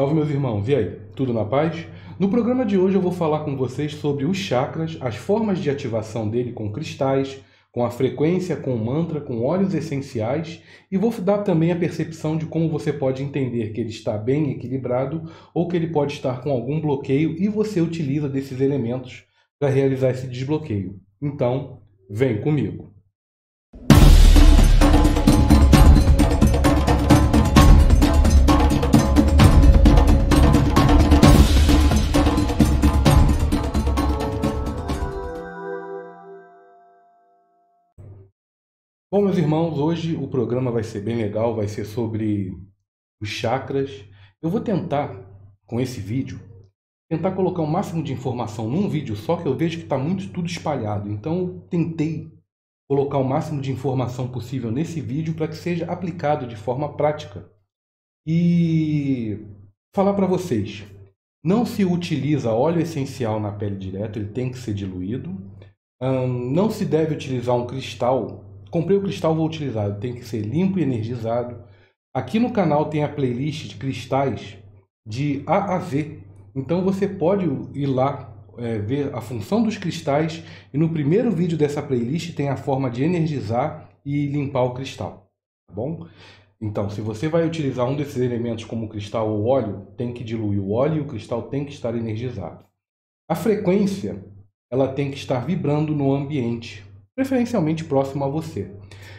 Salve meus irmãos, e aí? Tudo na paz? No programa de hoje eu vou falar com vocês sobre os chakras, as formas de ativação dele com cristais, com a frequência, com mantra, com óleos essenciais e vou dar também a percepção de como você pode entender que ele está bem equilibrado ou que ele pode estar com algum bloqueio e você utiliza desses elementos para realizar esse desbloqueio. Então, vem comigo! Bom, meus irmãos, hoje o programa vai ser bem legal, vai ser sobre os chakras. Eu vou tentar, com esse vídeo, tentar colocar o máximo de informação num vídeo só, que eu vejo que está muito tudo espalhado. Então, tentei colocar o máximo de informação possível nesse vídeo para que seja aplicado de forma prática. E falar para vocês, não se utiliza óleo essencial na pele direto, ele tem que ser diluído. não se deve utilizar um cristal Comprei o cristal, vou utilizar. Tem que ser limpo e energizado. Aqui no canal tem a playlist de cristais de A a Z. Então você pode ir lá é, ver a função dos cristais e no primeiro vídeo dessa playlist tem a forma de energizar e limpar o cristal, tá bom? Então, se você vai utilizar um desses elementos como cristal ou óleo, tem que diluir o óleo e o cristal tem que estar energizado. A frequência, ela tem que estar vibrando no ambiente, preferencialmente próximo a você.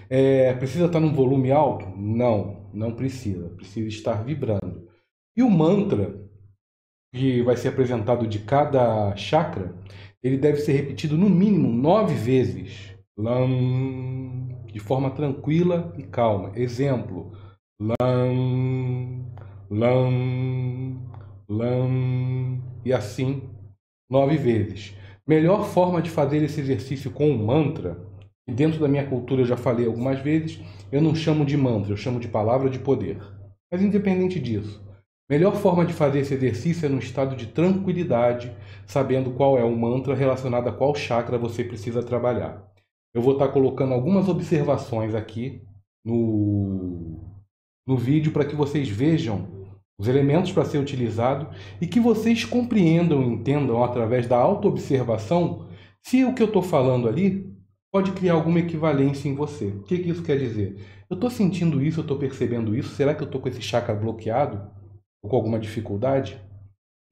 É, precisa estar num volume alto? Não, não precisa. Precisa estar vibrando. E o mantra que vai ser apresentado de cada chakra, ele deve ser repetido no mínimo nove vezes. Lam, de forma tranquila e calma. Exemplo: lam, lam, lam, e assim nove vezes. Melhor forma de fazer esse exercício com um mantra, dentro da minha cultura eu já falei algumas vezes, eu não chamo de mantra, eu chamo de palavra de poder. Mas independente disso, melhor forma de fazer esse exercício é num estado de tranquilidade, sabendo qual é o mantra relacionado a qual chakra você precisa trabalhar. Eu vou estar tá colocando algumas observações aqui no, no vídeo para que vocês vejam os elementos para ser utilizado e que vocês compreendam e entendam através da autoobservação se o que eu estou falando ali pode criar alguma equivalência em você. O que, que isso quer dizer? Eu estou sentindo isso, eu estou percebendo isso, será que eu estou com esse chakra bloqueado? Ou com alguma dificuldade?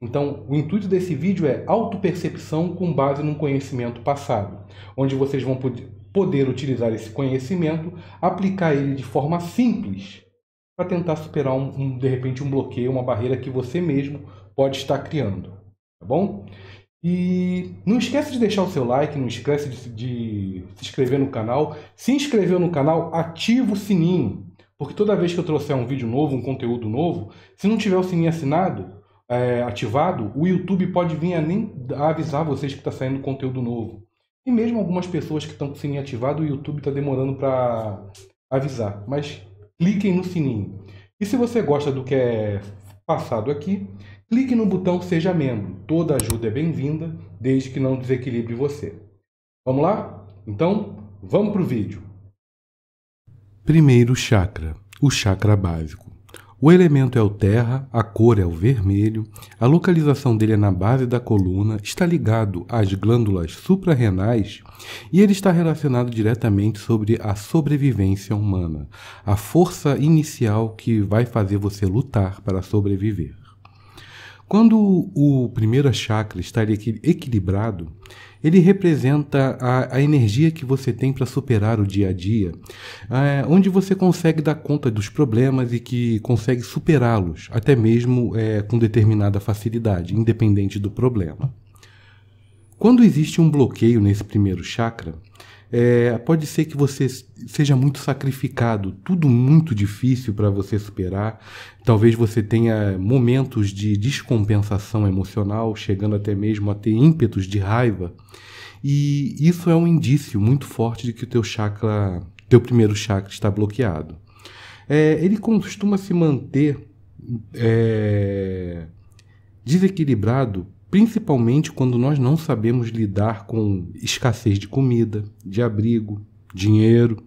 Então, o intuito desse vídeo é autopercepção com base num conhecimento passado, onde vocês vão poder utilizar esse conhecimento, aplicar ele de forma simples para tentar superar um, um, de repente um bloqueio, uma barreira que você mesmo pode estar criando, tá bom? E não esquece de deixar o seu like, não esquece de, de se inscrever no canal. Se inscreveu no canal, ativa o sininho, porque toda vez que eu trouxer um vídeo novo, um conteúdo novo, se não tiver o sininho assinado, é, ativado, o YouTube pode vir a nem avisar vocês que está saindo conteúdo novo. E mesmo algumas pessoas que estão com o sininho ativado, o YouTube está demorando para avisar. Mas cliquem no sininho. E se você gosta do que é passado aqui, clique no botão Seja Membro. Toda ajuda é bem-vinda, desde que não desequilibre você. Vamos lá? Então, vamos para o vídeo. Primeiro chakra, o chakra básico. O elemento é o terra, a cor é o vermelho, a localização dele é na base da coluna, está ligado às glândulas suprarrenais e ele está relacionado diretamente sobre a sobrevivência humana, a força inicial que vai fazer você lutar para sobreviver. Quando o primeiro chakra está equilibrado, ele representa a, a energia que você tem para superar o dia a dia, é, onde você consegue dar conta dos problemas e que consegue superá-los, até mesmo é, com determinada facilidade, independente do problema. Quando existe um bloqueio nesse primeiro chakra, é, pode ser que você seja muito sacrificado, tudo muito difícil para você superar. Talvez você tenha momentos de descompensação emocional, chegando até mesmo a ter ímpetos de raiva. E isso é um indício muito forte de que o teu chakra, teu primeiro chakra está bloqueado. É, ele costuma se manter é, desequilibrado principalmente quando nós não sabemos lidar com escassez de comida, de abrigo, dinheiro.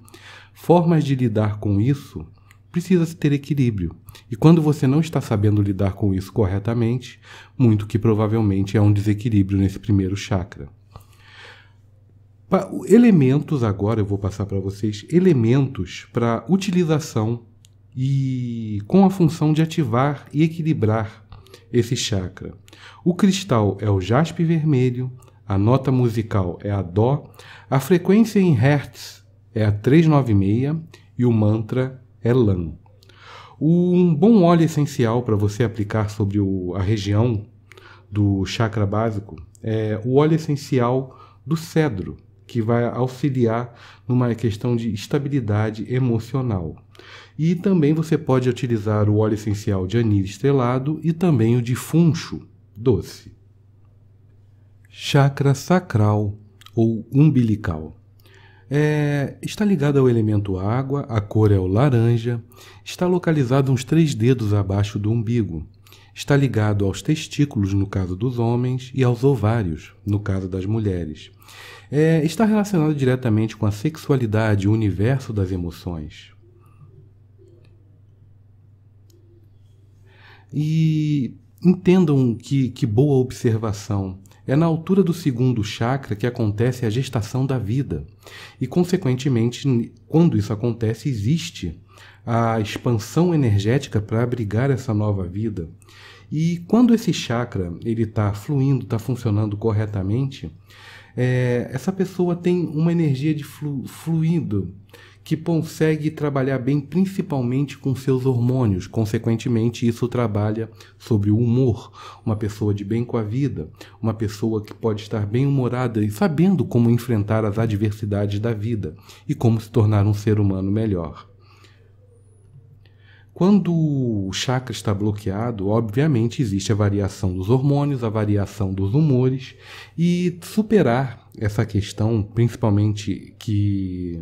Formas de lidar com isso precisa se ter equilíbrio. E quando você não está sabendo lidar com isso corretamente, muito que provavelmente é um desequilíbrio nesse primeiro chakra. Elementos agora eu vou passar para vocês elementos para utilização e com a função de ativar e equilibrar esse chakra. O cristal é o jaspe vermelho, a nota musical é a dó, a frequência em hertz é a 396 e o mantra é lan. Um bom óleo essencial para você aplicar sobre o, a região do chakra básico é o óleo essencial do cedro, que vai auxiliar numa questão de estabilidade emocional. E também você pode utilizar o óleo essencial de anis estrelado e também o de funcho doce. Chakra sacral ou umbilical. É, está ligado ao elemento água, a cor é o laranja, está localizado uns três dedos abaixo do umbigo, está ligado aos testículos, no caso dos homens, e aos ovários, no caso das mulheres. É, está relacionado diretamente com a sexualidade, o universo das emoções. E entendam que, que boa observação. É na altura do segundo chakra que acontece a gestação da vida. E, consequentemente, quando isso acontece, existe a expansão energética para abrigar essa nova vida. E quando esse chakra ele está fluindo, está funcionando corretamente, é, essa pessoa tem uma energia de flu, fluido que consegue trabalhar bem principalmente com seus hormônios. Consequentemente, isso trabalha sobre o humor. Uma pessoa de bem com a vida, uma pessoa que pode estar bem humorada e sabendo como enfrentar as adversidades da vida e como se tornar um ser humano melhor. Quando o chakra está bloqueado, obviamente existe a variação dos hormônios, a variação dos humores e superar essa questão, principalmente que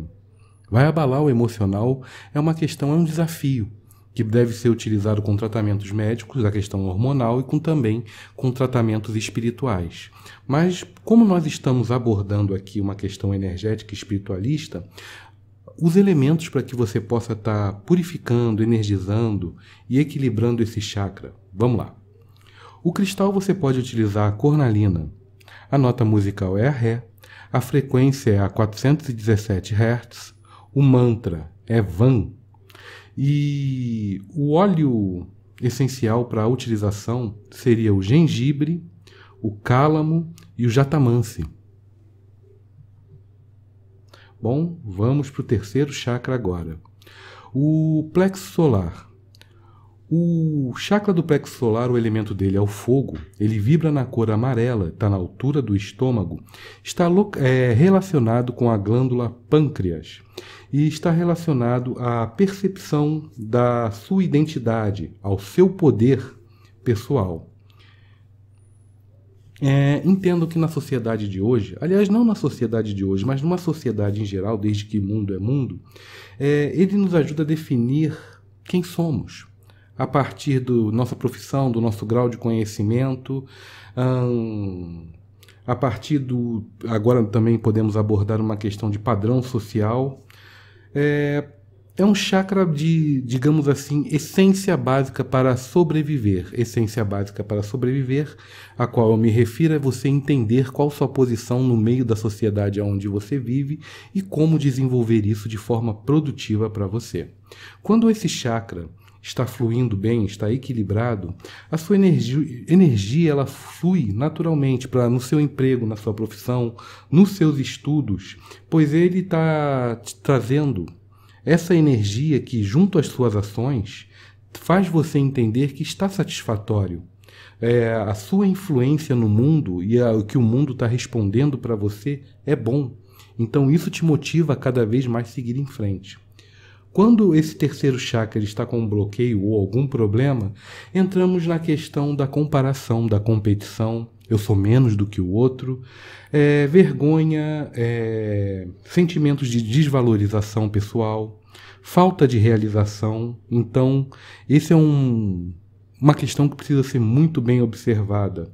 vai abalar o emocional é uma questão, é um desafio que deve ser utilizado com tratamentos médicos, a questão hormonal e com também com tratamentos espirituais. Mas como nós estamos abordando aqui uma questão energética espiritualista, os elementos para que você possa estar tá purificando, energizando e equilibrando esse chakra. Vamos lá. O cristal você pode utilizar a cornalina. A nota musical é a ré. A frequência é a 417 Hz o mantra é van. E o óleo essencial para a utilização seria o gengibre, o cálamo e o jatamansi. Bom, vamos para o terceiro chakra agora. O plexo solar o chakra do plexo solar, o elemento dele é o fogo, ele vibra na cor amarela, está na altura do estômago, está é, relacionado com a glândula pâncreas e está relacionado à percepção da sua identidade, ao seu poder pessoal. É, entendo que na sociedade de hoje, aliás, não na sociedade de hoje, mas numa sociedade em geral, desde que mundo é mundo, é, ele nos ajuda a definir quem somos a partir do nossa profissão, do nosso grau de conhecimento, hum, a partir do agora também podemos abordar uma questão de padrão social. É, é um chakra de, digamos assim, essência básica para sobreviver. Essência básica para sobreviver, a qual eu me refiro é você entender qual sua posição no meio da sociedade onde você vive e como desenvolver isso de forma produtiva para você. Quando esse chakra está fluindo bem, está equilibrado, a sua energia, energia ela flui naturalmente para no seu emprego, na sua profissão, nos seus estudos, pois ele está trazendo essa energia que junto às suas ações faz você entender que está satisfatório. É, a sua influência no mundo e o que o mundo está respondendo para você é bom. Então isso te motiva a cada vez mais seguir em frente. Quando esse terceiro chakra está com um bloqueio ou algum problema, entramos na questão da comparação, da competição. Eu sou menos do que o outro, é, vergonha, é, sentimentos de desvalorização pessoal, falta de realização. Então, esse é um, uma questão que precisa ser muito bem observada.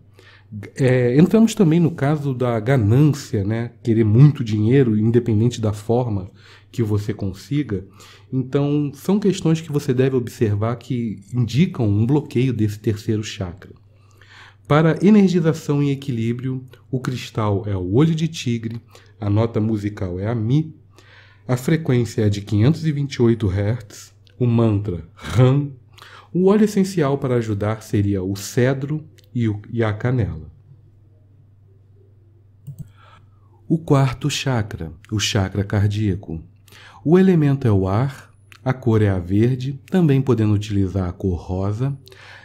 É, entramos também no caso da ganância, né? querer muito dinheiro, independente da forma que você consiga. Então, são questões que você deve observar que indicam um bloqueio desse terceiro chakra. Para energização e equilíbrio, o cristal é o olho de tigre, a nota musical é a Mi, a frequência é de 528 Hz, o mantra RAM, o óleo essencial para ajudar seria o cedro e, o, e a canela. O quarto chakra, o chakra cardíaco. O elemento é o ar, a cor é a verde, também podendo utilizar a cor rosa.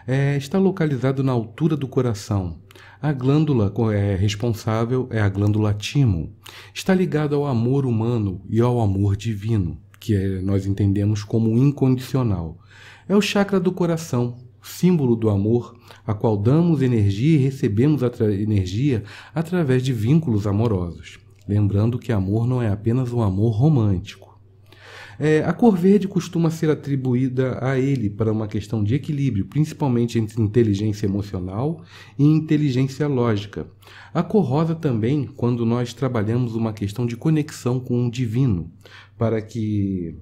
É, está localizado na altura do coração. A glândula é, responsável é a glândula timo. Está ligado ao amor humano e ao amor divino, que é, nós entendemos como incondicional. É o chakra do coração, símbolo do amor, a qual damos energia e recebemos atra energia através de vínculos amorosos. Lembrando que amor não é apenas um amor romântico é, a cor verde costuma ser atribuída a ele para uma questão de equilíbrio, principalmente entre inteligência emocional e inteligência lógica. A cor rosa também, quando nós trabalhamos uma questão de conexão com o divino, para que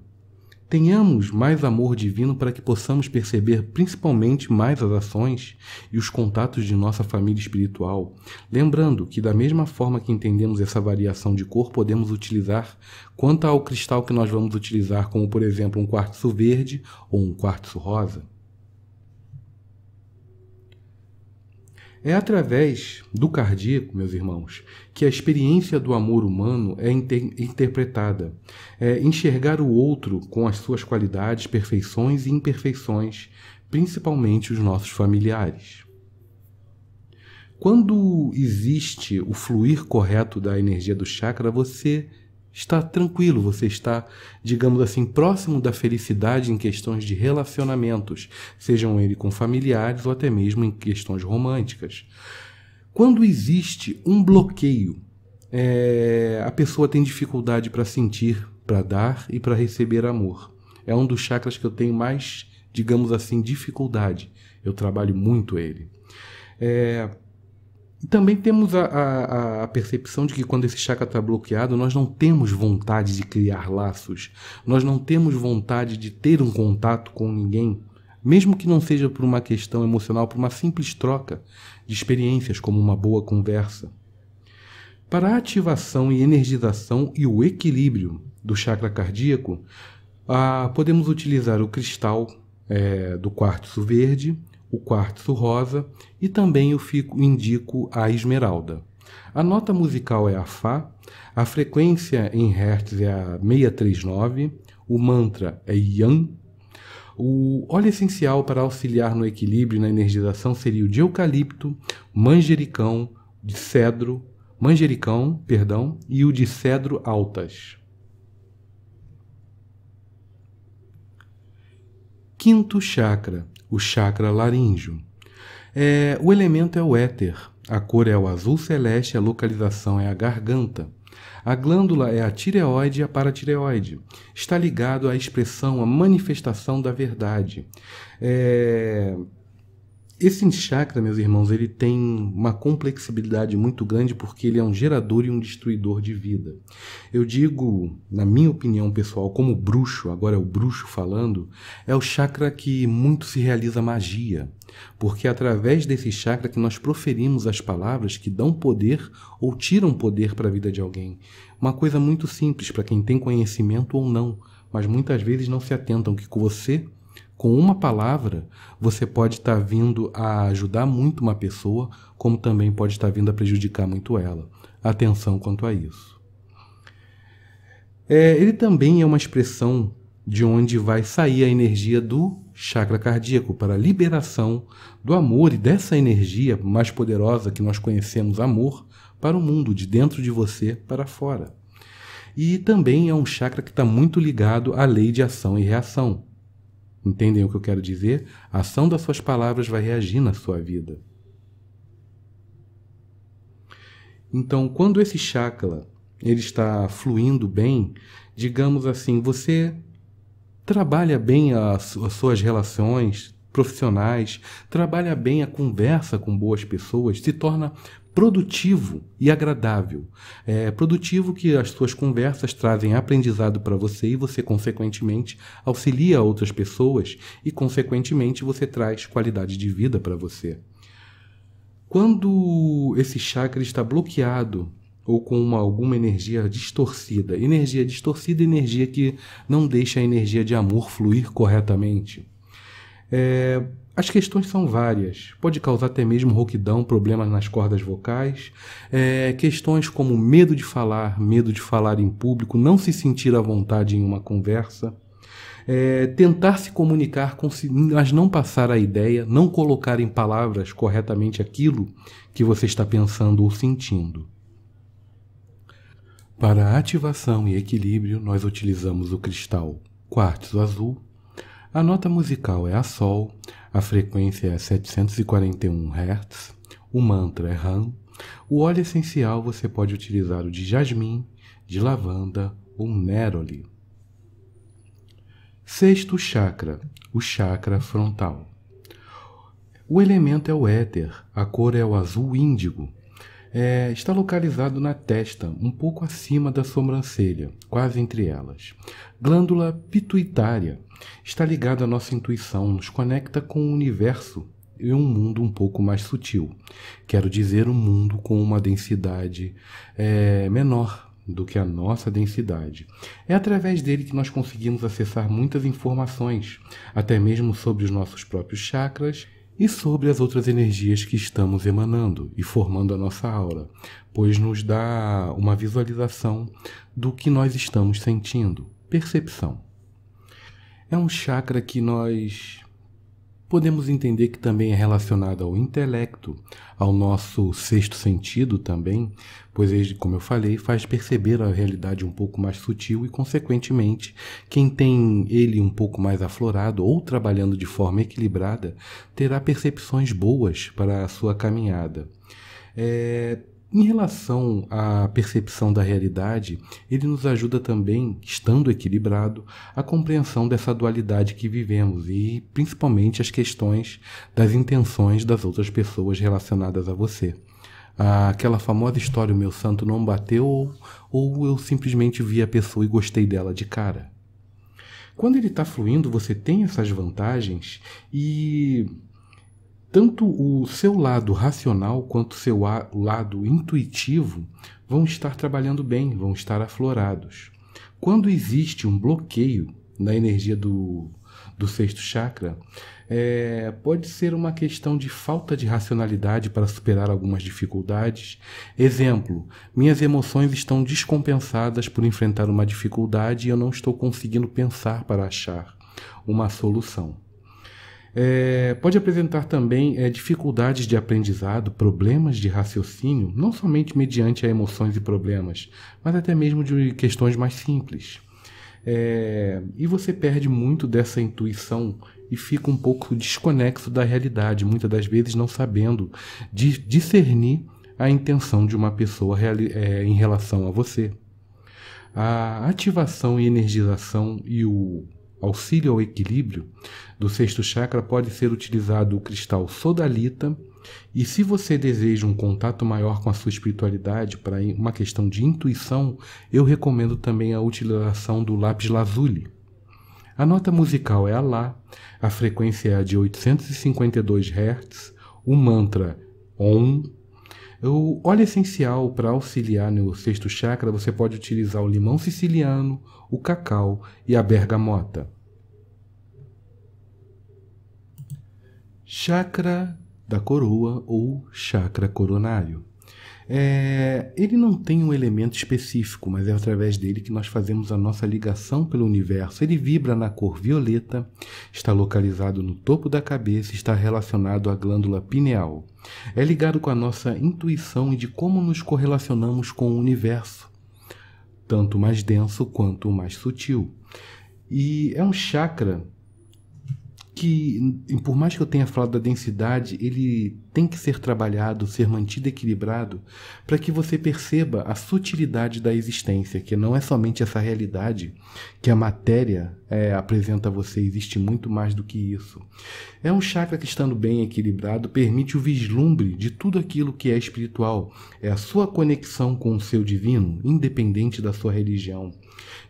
Tenhamos mais amor divino para que possamos perceber principalmente mais as ações e os contatos de nossa família espiritual, lembrando que, da mesma forma que entendemos essa variação de cor, podemos utilizar quanto ao cristal que nós vamos utilizar, como por exemplo um quartzo verde ou um quartzo rosa. É através do cardíaco, meus irmãos, que a experiência do amor humano é inter interpretada. É enxergar o outro com as suas qualidades, perfeições e imperfeições, principalmente os nossos familiares. Quando existe o fluir correto da energia do chakra, você está tranquilo, você está, digamos assim, próximo da felicidade em questões de relacionamentos, sejam ele com familiares ou até mesmo em questões românticas. Quando existe um bloqueio, é, a pessoa tem dificuldade para sentir, para dar e para receber amor. É um dos chakras que eu tenho mais, digamos assim, dificuldade. Eu trabalho muito ele. É, também temos a, a, a, percepção de que quando esse chakra está bloqueado, nós não temos vontade de criar laços, nós não temos vontade de ter um contato com ninguém, mesmo que não seja por uma questão emocional, por uma simples troca de experiências, como uma boa conversa. Para a ativação e energização e o equilíbrio do chakra cardíaco, ah, podemos utilizar o cristal é, do quartzo verde, o quartzo rosa e também eu fico, indico a esmeralda. A nota musical é a Fá, a frequência em Hertz é a 639, o mantra é Yang, o óleo essencial para auxiliar no equilíbrio e na energização seria o de eucalipto, manjericão, de cedro, manjericão, perdão, e o de cedro altas. Quinto chakra, o chakra laríngeo. É, o elemento é o éter, a cor é o azul celeste, a localização é a garganta. A glândula é a tireoide e a paratireoide. Está ligado à expressão, à manifestação da verdade. É, esse chakra, meus irmãos, ele tem uma complexibilidade muito grande porque ele é um gerador e um destruidor de vida. Eu digo, na minha opinião pessoal, como bruxo, agora é o bruxo falando, é o chakra que muito se realiza magia, porque é através desse chakra que nós proferimos as palavras que dão poder ou tiram poder para a vida de alguém. Uma coisa muito simples para quem tem conhecimento ou não, mas muitas vezes não se atentam que com você com uma palavra, você pode estar tá vindo a ajudar muito uma pessoa, como também pode estar tá vindo a prejudicar muito ela. Atenção quanto a isso. É, ele também é uma expressão de onde vai sair a energia do chakra cardíaco para a liberação do amor e dessa energia mais poderosa que nós conhecemos, amor, para o mundo, de dentro de você para fora. E também é um chakra que está muito ligado à lei de ação e reação. Entendem o que eu quero dizer? A ação das suas palavras vai reagir na sua vida. Então, quando esse chakra ele está fluindo bem, digamos assim, você trabalha bem as, as suas relações, profissionais, trabalha bem a conversa com boas pessoas, se torna produtivo e agradável. É produtivo que as suas conversas trazem aprendizado para você e você, consequentemente, auxilia outras pessoas e, consequentemente, você traz qualidade de vida para você. Quando esse chakra está bloqueado ou com uma, alguma energia distorcida, energia distorcida, energia que não deixa a energia de amor fluir corretamente é, as questões são várias. Pode causar até mesmo rouquidão, problemas nas cordas vocais. É, questões como medo de falar, medo de falar em público, não se sentir à vontade em uma conversa. É, tentar se comunicar, com mas não passar a ideia, não colocar em palavras corretamente aquilo que você está pensando ou sentindo. Para ativação e equilíbrio, nós utilizamos o cristal quartzo azul a nota musical é a Sol, a frequência é 741 Hz, o mantra é Ram. O óleo essencial você pode utilizar o de jasmim, de lavanda ou neroli. Sexto chakra, o chakra frontal. O elemento é o éter, a cor é o azul índigo, é, está localizado na testa, um pouco acima da sobrancelha, quase entre elas. Glândula pituitária está ligada à nossa intuição, nos conecta com o universo e um mundo um pouco mais sutil. Quero dizer, um mundo com uma densidade é, menor do que a nossa densidade. É através dele que nós conseguimos acessar muitas informações, até mesmo sobre os nossos próprios chakras e sobre as outras energias que estamos emanando e formando a nossa aura, pois nos dá uma visualização do que nós estamos sentindo, percepção. É um chakra que nós podemos entender que também é relacionado ao intelecto, ao nosso sexto sentido também, pois ele, como eu falei, faz perceber a realidade um pouco mais sutil e, consequentemente, quem tem ele um pouco mais aflorado ou trabalhando de forma equilibrada terá percepções boas para a sua caminhada. É, em relação à percepção da realidade, ele nos ajuda também, estando equilibrado, a compreensão dessa dualidade que vivemos e principalmente as questões das intenções das outras pessoas relacionadas a você. Aquela famosa história: o meu santo não bateu, ou, ou eu simplesmente vi a pessoa e gostei dela de cara. Quando ele está fluindo, você tem essas vantagens e tanto o seu lado racional quanto o seu lado intuitivo vão estar trabalhando bem, vão estar aflorados. Quando existe um bloqueio na energia do, do sexto chakra, é, pode ser uma questão de falta de racionalidade para superar algumas dificuldades. Exemplo, minhas emoções estão descompensadas por enfrentar uma dificuldade e eu não estou conseguindo pensar para achar uma solução. É, pode apresentar também é, dificuldades de aprendizado, problemas de raciocínio, não somente mediante emoções e problemas, mas até mesmo de questões mais simples. É, e você perde muito dessa intuição e fica um pouco desconexo da realidade, muitas das vezes não sabendo discernir a intenção de uma pessoa é, em relação a você. A ativação e energização e o auxílio ao equilíbrio do sexto chakra, pode ser utilizado o cristal sodalita. E se você deseja um contato maior com a sua espiritualidade para uma questão de intuição, eu recomendo também a utilização do lápis lazuli. A nota musical é a Lá, a frequência é a de 852 Hz, o mantra Om o óleo essencial para auxiliar no sexto chakra, você pode utilizar o limão siciliano, o cacau e a bergamota. Chakra da coroa ou chakra coronário. É, ele não tem um elemento específico, mas é através dele que nós fazemos a nossa ligação pelo universo. Ele vibra na cor violeta, está localizado no topo da cabeça, está relacionado à glândula pineal. É ligado com a nossa intuição e de como nos correlacionamos com o universo, tanto mais denso quanto mais sutil. E é um chakra que, por mais que eu tenha falado da densidade, ele tem que ser trabalhado, ser mantido equilibrado, para que você perceba a sutilidade da existência, que não é somente essa realidade que a matéria é, apresenta a você, existe muito mais do que isso. É um chakra que, estando bem equilibrado, permite o vislumbre de tudo aquilo que é espiritual, é a sua conexão com o seu divino, independente da sua religião.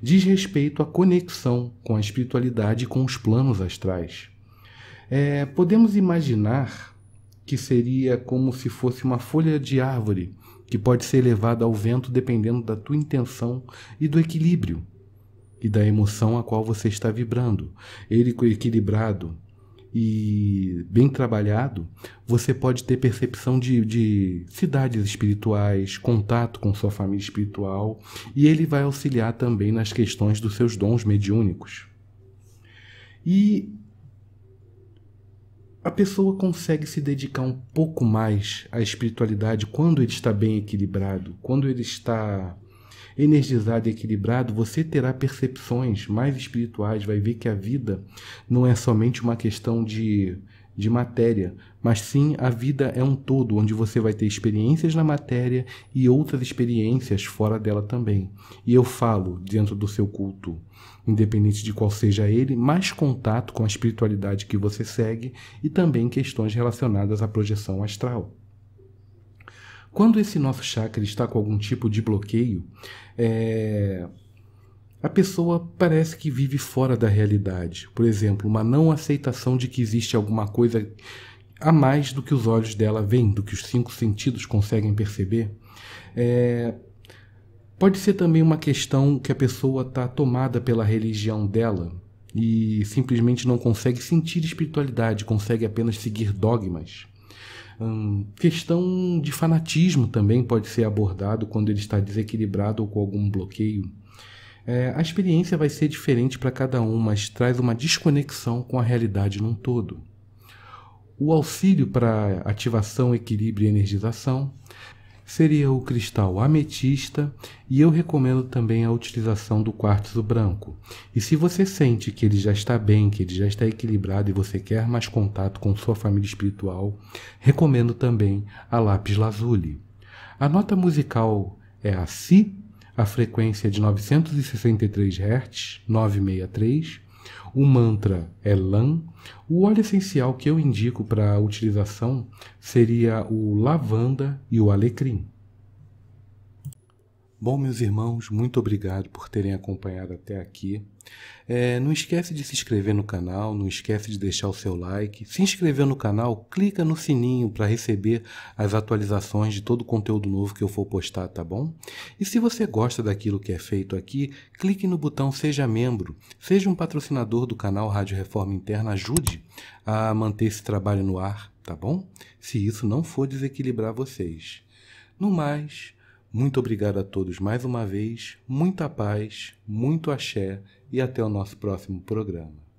Diz respeito à conexão com a espiritualidade e com os planos astrais. É, podemos imaginar que seria como se fosse uma folha de árvore que pode ser levada ao vento dependendo da tua intenção e do equilíbrio e da emoção a qual você está vibrando. Ele equilibrado e bem trabalhado, você pode ter percepção de, de cidades espirituais, contato com sua família espiritual, e ele vai auxiliar também nas questões dos seus dons mediúnicos. E a pessoa consegue se dedicar um pouco mais à espiritualidade quando ele está bem equilibrado, quando ele está energizado e equilibrado, você terá percepções mais espirituais, vai ver que a vida não é somente uma questão de, de matéria, mas sim a vida é um todo, onde você vai ter experiências na matéria e outras experiências fora dela também. E eu falo dentro do seu culto independente de qual seja ele, mais contato com a espiritualidade que você segue e também questões relacionadas à projeção astral. Quando esse nosso chakra está com algum tipo de bloqueio, é... a pessoa parece que vive fora da realidade. Por exemplo, uma não aceitação de que existe alguma coisa a mais do que os olhos dela veem, do que os cinco sentidos conseguem perceber. É... Pode ser também uma questão que a pessoa está tomada pela religião dela e simplesmente não consegue sentir espiritualidade, consegue apenas seguir dogmas. Hum, questão de fanatismo também pode ser abordado quando ele está desequilibrado ou com algum bloqueio. É, a experiência vai ser diferente para cada um, mas traz uma desconexão com a realidade num todo. O auxílio para ativação, equilíbrio e energização seria o cristal ametista e eu recomendo também a utilização do quartzo branco. E se você sente que ele já está bem, que ele já está equilibrado e você quer mais contato com sua família espiritual, recomendo também a lápis lazuli. A nota musical é a Si, a frequência é de 963 Hz, 963, o mantra é LAN. O óleo essencial que eu indico para utilização seria o lavanda e o alecrim. Bom, meus irmãos, muito obrigado por terem acompanhado até aqui. É, não esquece de se inscrever no canal, não esquece de deixar o seu like. Se inscrever no canal, clica no sininho para receber as atualizações de todo o conteúdo novo que eu for postar, tá bom? E se você gosta daquilo que é feito aqui, clique no botão Seja Membro. Seja um patrocinador do canal Rádio Reforma Interna, ajude a manter esse trabalho no ar, tá bom? Se isso não for desequilibrar vocês. No mais... Muito obrigado a todos mais uma vez, muita paz, muito axé e até o nosso próximo programa.